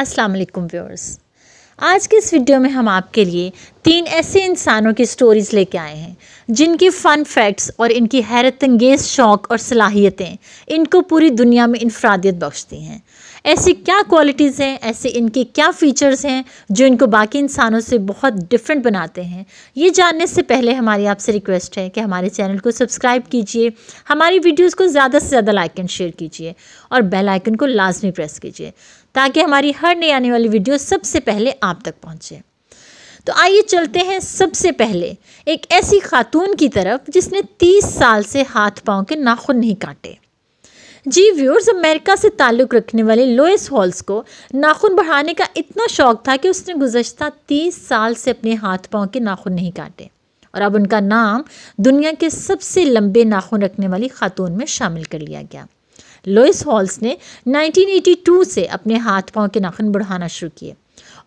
अस्सलाम व्यूअर्स आज के इस वीडियो में हम आपके लिए तीन ऐसे इंसानों की स्टोरीज लेके आए हैं जिनकी फ़न फैक्ट्स और इनकी हैरत अंगेज शौक़ और सलाहियतें इनको पूरी दुनिया में इनफरादियत बख्शती हैं ऐसी क्या क्वालिटीज़ हैं ऐसे इनके क्या फ़ीचर्स हैं जो इनको बाकी इंसानों से बहुत डिफरेंट बनाते हैं ये जानने से पहले हमारी आपसे रिक्वेस्ट है कि हमारे चैनल को सब्सक्राइब कीजिए हमारी वीडियोज़ को ज़्यादा से ज़्यादा लाइक एंड शेयर कीजिए और बेल आइकन को लाजमी प्रेस कीजिए ताकि हमारी हर नई आने वाली वीडियो सबसे पहले आप तक पहुँचे तो आइए चलते हैं सबसे पहले एक ऐसी खातून की तरफ जिसने तीस साल से हाथ पाँव के नाखून नहीं काटे जी व्यूअर्स अमेरिका से ताल्लुक़ रखने वाले लोइस हॉल्स को नाखून बढ़ाने का इतना शौक था कि उसने गुजशत तीस साल से अपने हाथ पाँव के नाखून नहीं काटे और अब उनका नाम दुनिया के सबसे लंबे नाखून रखने वाली खातून में शामिल कर लिया गया लोइस हॉल्स ने 1982 से अपने हाथ पाँव के नाखून बढ़ाना शुरू किए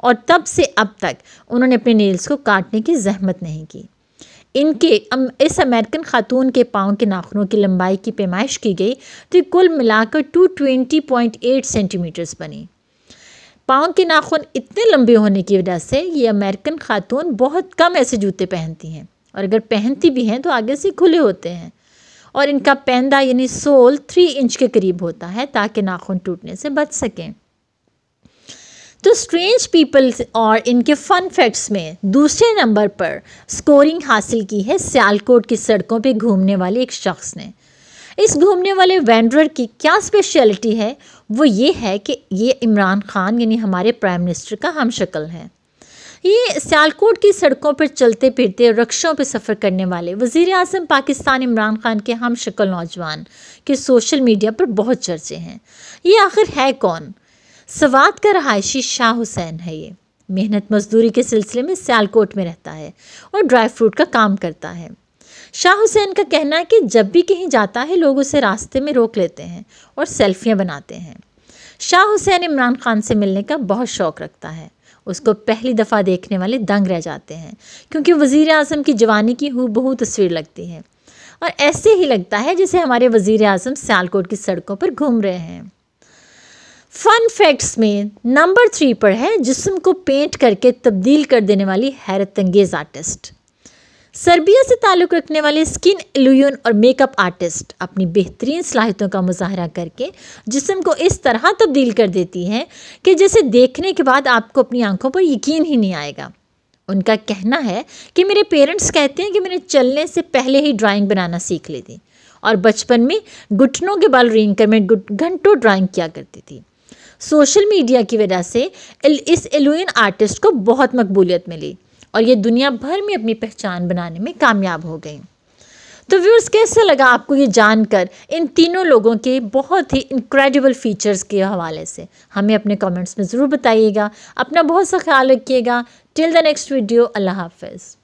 और तब से अब तक उन्होंने अपने नेल्स को काटने की जहमत नहीं की इनके इस अमेरिकन खातून के पाँव के नाखनों की लंबाई की पैमाइश की गई तो कुल मिलाकर two twenty point eight centimetres बनी पाँव के नाखून इतने लंबे होने की वजह से ये अमेरिकन खातून बहुत कम ऐसे जूते पहनती हैं और अगर पहनती भी हैं तो आगे से खुले होते हैं और इनका पैंदा यानी सोल थ्री इंच के करीब होता है ताकि नाखून टूटने से बच सकें तो स्ट्रेंज पीपल और इनके फन फैक्ट्स में दूसरे नंबर पर स्कोरिंग हासिल की है सियालकोट की सड़कों पर घूमने वाले एक शख्स ने इस घूमने वाले वेंडर की क्या स्पेशलिटी है वो ये है कि ये इमरान खान यानी हमारे प्राइम मिनिस्टर का हम शक्ल है ये सियालकोट की सड़कों पर चलते फिरते रक्षों पर सफ़र करने वाले वज़ी अजम पाकिस्तान इमरान खान के हम शक्ल नौजवान के सोशल मीडिया पर बहुत चर्चे हैं ये आखिर है कौन सवाद का रहायशी शाह हुसैन है ये मेहनत मजदूरी के सिलसिले में सियालकोट में रहता है और ड्राई फ्रूट का काम करता है शाह हुसैन का कहना है कि जब भी कहीं जाता है लोग उसे रास्ते में रोक लेते हैं और सेल्फियाँ बनाते हैं शाह हुसैन इमरान खान से मिलने का बहुत शौक़ रखता है उसको पहली दफ़ा देखने वाले दंग रह जाते हैं क्योंकि वज़ी अजम की जवानी की हु बहू तस्वीर लगती है और ऐसे ही लगता है जैसे हमारे वज़ी अजम सियालकोट की सड़कों पर घूम रहे हैं फन फैक्ट्स में नंबर थ्री पर है जिसम को पेंट करके तब्दील कर देने वाली हैरत अंगेज आर्टिस्ट सर्बिया से ताल्लुक़ रखने वाले स्किन एल्यून और मेकअप आर्टिस्ट अपनी बेहतरीन सलाहितों का मुजाहरा करके जिसम को इस तरह तब्दील कर देती हैं कि जैसे देखने के बाद आपको अपनी आंखों पर यकीन ही नहीं आएगा उनका कहना है कि मेरे पेरेंट्स कहते हैं कि मैंने चलने से पहले ही ड्राइंग बनाना सीख ली थी और बचपन में घुटनों के बाल रेंग कर मैं घंटों ड्राइंग किया करती थी सोशल मीडिया की वजह से इस एलोइन आर्टिस्ट को बहुत मकबूलियत मिली और ये दुनिया भर में अपनी पहचान बनाने में कामयाब हो गई तो व्यूअर्स कैसे लगा आपको ये जानकर इन तीनों लोगों के बहुत ही इनक्रेडिबल फीचर्स के हवाले से हमें अपने कमेंट्स में ज़रूर बताइएगा अपना बहुत सा ख्याल रखिएगा टिल द नेक्स्ट वीडियो अल्लाह हाफिज़